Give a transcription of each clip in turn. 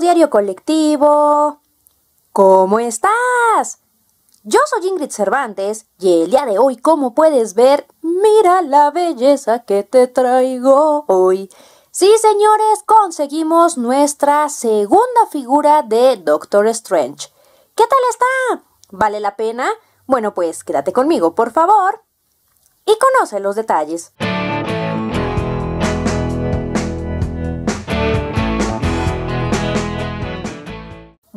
diario colectivo. ¿Cómo estás? Yo soy Ingrid Cervantes y el día de hoy, como puedes ver, mira la belleza que te traigo hoy. Sí, señores, conseguimos nuestra segunda figura de Doctor Strange. ¿Qué tal está? ¿Vale la pena? Bueno, pues quédate conmigo, por favor, y conoce los detalles.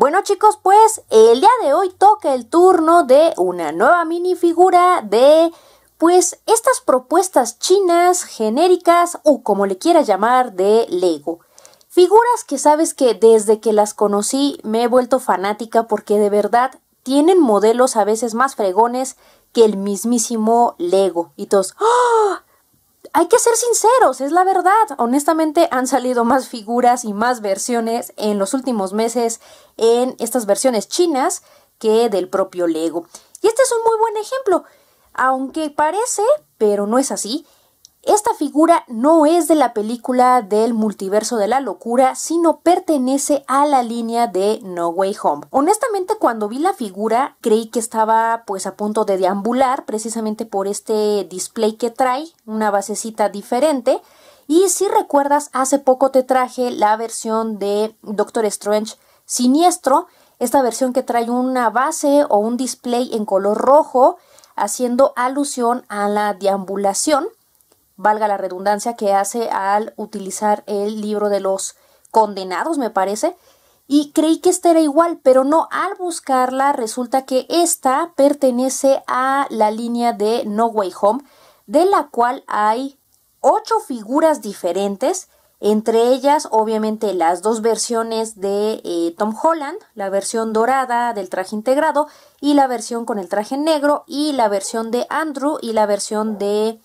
Bueno chicos, pues el día de hoy toca el turno de una nueva minifigura de pues estas propuestas chinas, genéricas o como le quiera llamar de Lego. Figuras que sabes que desde que las conocí me he vuelto fanática porque de verdad tienen modelos a veces más fregones que el mismísimo Lego. Y todos, ¡ah! hay que ser sinceros, es la verdad. Honestamente han salido más figuras y más versiones en los últimos meses en estas versiones chinas que del propio Lego. Y este es un muy buen ejemplo. Aunque parece, pero no es así, esta figura no es de la película del multiverso de la locura, sino pertenece a la línea de No Way Home. Honestamente, cuando vi la figura, creí que estaba pues a punto de deambular, precisamente por este display que trae, una basecita diferente. Y si recuerdas, hace poco te traje la versión de Doctor Strange Siniestro, esta versión que trae una base o un display en color rojo, haciendo alusión a la deambulación valga la redundancia, que hace al utilizar el libro de los condenados, me parece. Y creí que esta era igual, pero no, al buscarla resulta que esta pertenece a la línea de No Way Home, de la cual hay ocho figuras diferentes, entre ellas obviamente las dos versiones de eh, Tom Holland, la versión dorada del traje integrado y la versión con el traje negro y la versión de Andrew y la versión de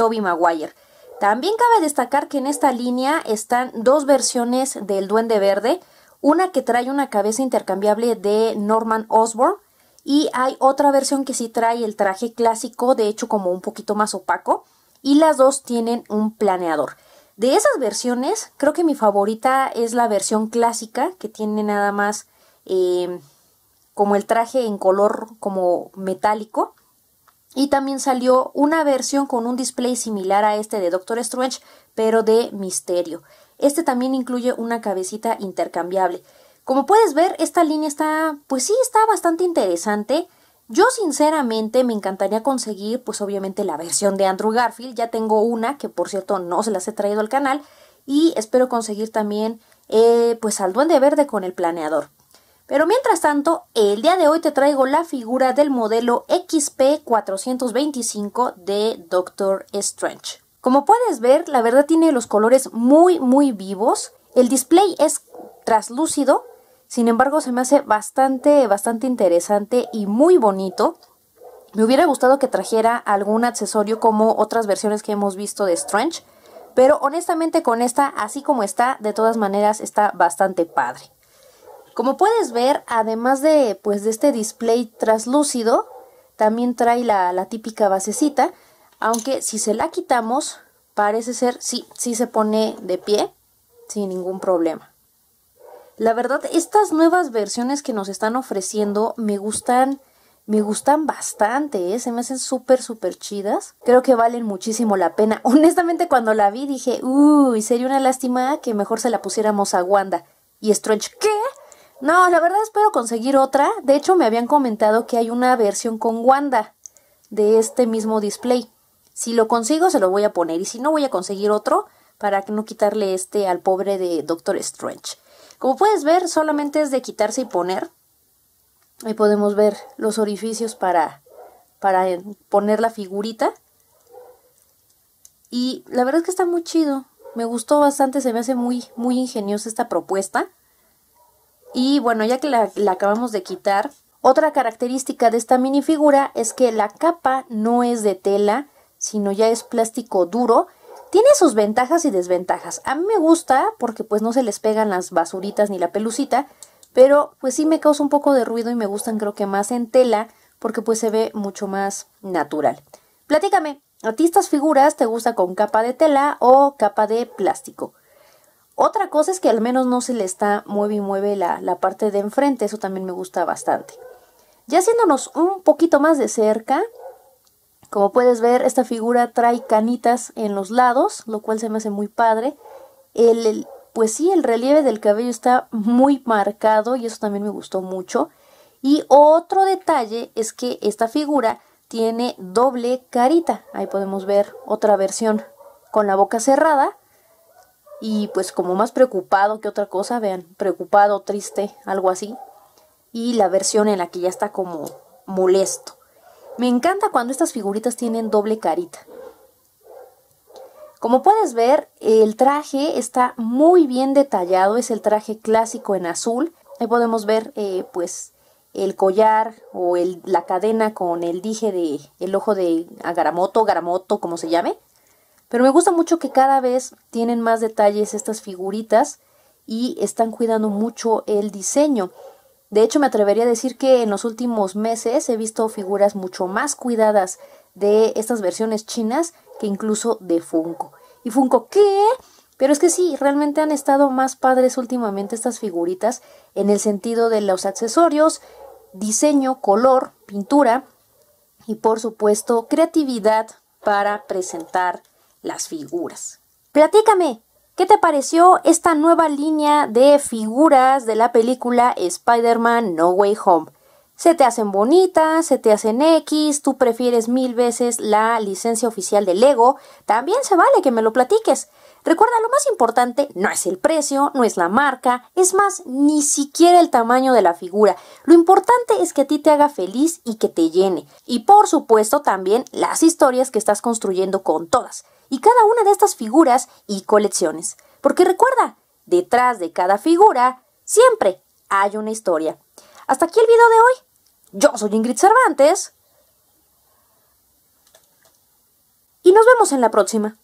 Toby Maguire. También cabe destacar que en esta línea están dos versiones del Duende Verde, una que trae una cabeza intercambiable de Norman Osborn y hay otra versión que sí trae el traje clásico, de hecho como un poquito más opaco, y las dos tienen un planeador. De esas versiones, creo que mi favorita es la versión clásica, que tiene nada más eh, como el traje en color como metálico y también salió una versión con un display similar a este de Doctor Strange, pero de misterio. Este también incluye una cabecita intercambiable. Como puedes ver, esta línea está, pues sí, está bastante interesante. Yo sinceramente me encantaría conseguir, pues obviamente la versión de Andrew Garfield. Ya tengo una, que por cierto no se las he traído al canal. Y espero conseguir también, eh, pues al duende verde con el planeador. Pero mientras tanto, el día de hoy te traigo la figura del modelo XP425 de Doctor Strange. Como puedes ver, la verdad tiene los colores muy muy vivos. El display es traslúcido, sin embargo se me hace bastante bastante interesante y muy bonito. Me hubiera gustado que trajera algún accesorio como otras versiones que hemos visto de Strange, pero honestamente con esta, así como está, de todas maneras está bastante padre. Como puedes ver, además de, pues, de este display traslúcido también trae la, típica basecita, aunque si se la quitamos, parece ser, sí, sí se pone de pie sin ningún problema. La verdad, estas nuevas versiones que nos están ofreciendo me gustan, me gustan bastante, ¿eh? se me hacen súper, súper chidas. Creo que valen muchísimo la pena. Honestamente, cuando la vi dije, uy, sería una lástima que mejor se la pusiéramos a Wanda. Y Strange, ¿qué? No, la verdad espero conseguir otra. De hecho, me habían comentado que hay una versión con Wanda de este mismo display. Si lo consigo, se lo voy a poner. Y si no, voy a conseguir otro para no quitarle este al pobre de Doctor Strange. Como puedes ver, solamente es de quitarse y poner. Ahí podemos ver los orificios para, para poner la figurita. Y la verdad es que está muy chido. Me gustó bastante, se me hace muy, muy ingeniosa esta propuesta. Y bueno, ya que la, acabamos de quitar, otra característica de esta minifigura es que la capa no es de tela, sino ya es plástico duro. Tiene sus ventajas y desventajas. A mí me gusta porque pues no se les pegan las basuritas ni la pelucita, pero pues sí me causa un poco de ruido y me gustan creo que más en tela porque pues se ve mucho más natural. Platícame, ¿a ti estas figuras te gusta con capa de tela o capa de plástico? Otra cosa es que al menos no se le está mueve y mueve la, parte de enfrente, eso también me gusta bastante. Ya haciéndonos un poquito más de cerca, como puedes ver, esta figura trae canitas en los lados, lo cual se me hace muy padre. pues sí, el relieve del cabello está muy marcado y eso también me gustó mucho. Y otro detalle es que esta figura tiene doble carita. Ahí podemos ver otra versión con la boca cerrada y pues como más preocupado que otra cosa, vean, preocupado, triste, algo así. Y la versión en la que ya está como molesto. Me encanta cuando estas figuritas tienen doble carita. Como puedes ver, el traje está muy bien detallado, es el traje clásico en azul. Ahí podemos ver eh, pues el collar o la cadena con el dije de el ojo de Agaramoto, Garamoto, como se llame. Pero me gusta mucho que cada vez tienen más detalles estas figuritas y están cuidando mucho el diseño. De hecho, me atrevería a decir que en los últimos meses he visto figuras mucho más cuidadas de estas versiones chinas que incluso de Funko. Y Funko, ¿qué? Pero es que sí, realmente han estado más padres últimamente estas figuritas en el sentido de los accesorios, diseño, color, pintura y por supuesto creatividad para presentar las figuras. Platícame, ¿qué te pareció esta nueva línea de figuras de la película Spider-Man No Way Home? se te hacen bonitas, se te hacen X, tú prefieres mil veces la licencia oficial de Lego, también se vale que me lo platiques. Recuerda, lo más importante no es el precio, no es la marca, es más, ni siquiera el tamaño de la figura. Lo importante es que a ti te haga feliz y que te llene. Y por supuesto también las historias que estás construyendo con todas, y cada una de estas figuras y colecciones. Porque recuerda, detrás de cada figura siempre hay una historia. Hasta aquí el video de hoy. Yo soy Ingrid Cervantes. Y nos vemos en la próxima.